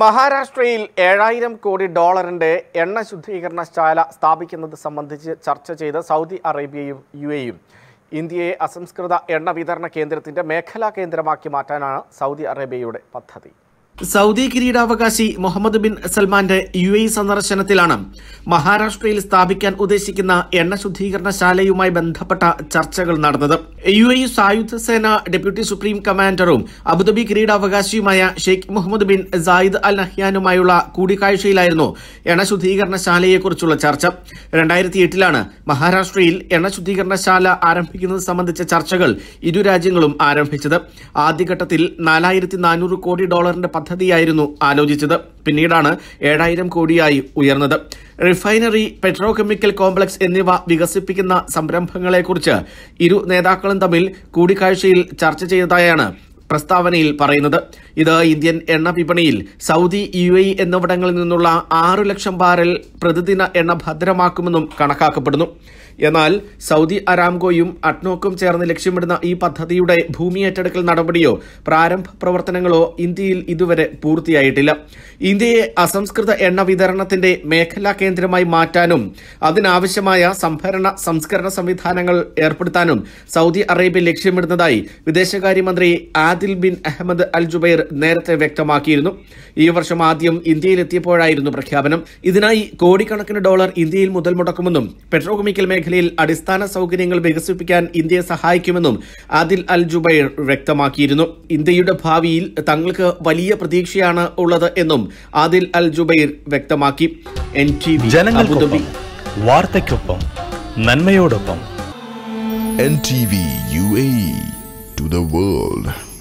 മഹാരാഷ്ട്രയിൽ ഏഴായിരം കോടി ഡോളറിന്റെ എണ്ണ ശുദ്ധീകരണ ശാല സ്ഥാപിക്കുന്നത് സംബന്ധിച്ച് ചർച്ച ചെയ്ത് സൗദി അറേബ്യയും യു എയും ഇന്ത്യയെ അസംസ്കൃത എണ്ണ വിതരണ കേന്ദ്രത്തിന്റെ മേഖലാ കേന്ദ്രമാക്കി മാറ്റാനാണ് സൗദി അറേബ്യയുടെ പദ്ധതി സൗദി കിരീടാവകാശി മുഹമ്മദ് ബിൻ സൽമാന്റെ യു എ സന്ദർശനത്തിലാണ് മഹാരാഷ്ട്രയിൽ സ്ഥാപിക്കാൻ ഉദ്ദേശിക്കുന്ന എണ്ണ ശുദ്ധീകരണശാലയുമായി ബന്ധപ്പെട്ട ചർച്ചകൾ നടന്നത് യു എ സായുധ സേന ഡെപ്യൂട്ടി സുപ്രീം കമാൻഡറും അബുദാബി കിരീടാവകാശിയുമായ Sheikh Mohammed bin Zayed Al നഹ്യാനുമായുള്ള കൂടിക്കാഴ്ചയിലായിരുന്നു എണ്ണ ശുദ്ധീകരണശാലയെക്കുറിച്ചുള്ള ചർച്ച രണ്ടായിരത്തി എട്ടിലാണ് മഹാരാഷ്ട്രയിൽ എണ്ണ ശുദ്ധീകരണശാല ആരംഭിക്കുന്നത് സംബന്ധിച്ച ചർച്ചകൾ ഇരു രാജ്യങ്ങളും ആരംഭിച്ചത് ആദ്യഘട്ടത്തിൽ നാലായിരത്തി നാനൂറ് കോടി ഡോളറിന്റെ പദ്ധതിയായിരുന്നു ആലോചിച്ചത് പിന്നീടാണ് ഏഴായിരം കോടിയായി ഉയർന്നത് റിഫൈനറി പെട്രോ കെമിക്കൽ കോംപ്ലക്സ് എന്നിവ വികസിപ്പിക്കുന്ന സംരംഭങ്ങളെക്കുറിച്ച് ഇരു നേതാക്കളും തമ്മിൽ കൂടിക്കാഴ്ചയിൽ ചർച്ച ചെയ്തതായാണ് പ്രസ്താവനയിൽ പറയുന്നത് ഇത് ഇന്ത്യൻ എണ്ണ വിപണിയിൽ സൌദി യു എ എന്നിവിടങ്ങളിൽ നിന്നുള്ള ആറു ലക്ഷം ബാരൽ പ്രതിദിന എണ്ണ ഭദ്രമാക്കുമെന്നും കണക്കാക്കപ്പെടുന്നു എന്നാൽ സൗദി അരാംകോയും അട്നോക്കും ചേർന്ന് ലക്ഷ്യമിടുന്ന ഈ പദ്ധതിയുടെ ഭൂമി ഏറ്റെടുക്കൽ നടപടിയോ പ്രാരംഭ പ്രവർത്തനങ്ങളോ ഇന്ത്യയിൽ ഇതുവരെ പൂർത്തിയായിട്ടില്ല ഇന്ത്യയെ അസംസ്കൃത എണ്ണ വിതരണത്തിന്റെ മേഖലാ കേന്ദ്രമായി മാറ്റാനും അതിനാവശ്യമായ സംഭരണ സംസ്കരണ സംവിധാനങ്ങൾ ഏർപ്പെടുത്താനും സൗദി അറേബ്യ ലക്ഷ്യമിടുന്നതായി വിദേശകാര്യമന്ത്രി Adel bin Ahmed Al Jubeir നേരത്തെ വ്യക്തമാക്കിയിരുന്നു ഈ വർഷം ആദ്യം ഇന്ത്യയിലെത്തിയപ്പോഴായിരുന്നു പ്രഖ്യാപനം ഇതിനായി കോടിക്കണക്കിന് ഡോളർ ഇന്ത്യയിൽ മുതൽ മുടക്കുമെന്നും പെട്രോകെമിക്കൽ മേഖല മേഖലയിൽ അടിസ്ഥാന സൗകര്യങ്ങൾ വികസിപ്പിക്കാൻ ഇന്ത്യയെ സഹായിക്കുമെന്നും ആദിൽ അൽ ജുബൈർ വ്യക്തമാക്കിയിരുന്നു ഇന്ത്യയുടെ ഭാവിയിൽ തങ്ങൾക്ക് വലിയ പ്രതീക്ഷയാണ് ഉള്ളത് എന്നും ആദിൽ അൽ ജുബൈർ വ്യക്തമാക്കി എൻ ടി ജനങ്ങൾക്കൊപ്പം വാർത്തയ്ക്കൊപ്പം നന്മയോടൊപ്പം N T V U A to the world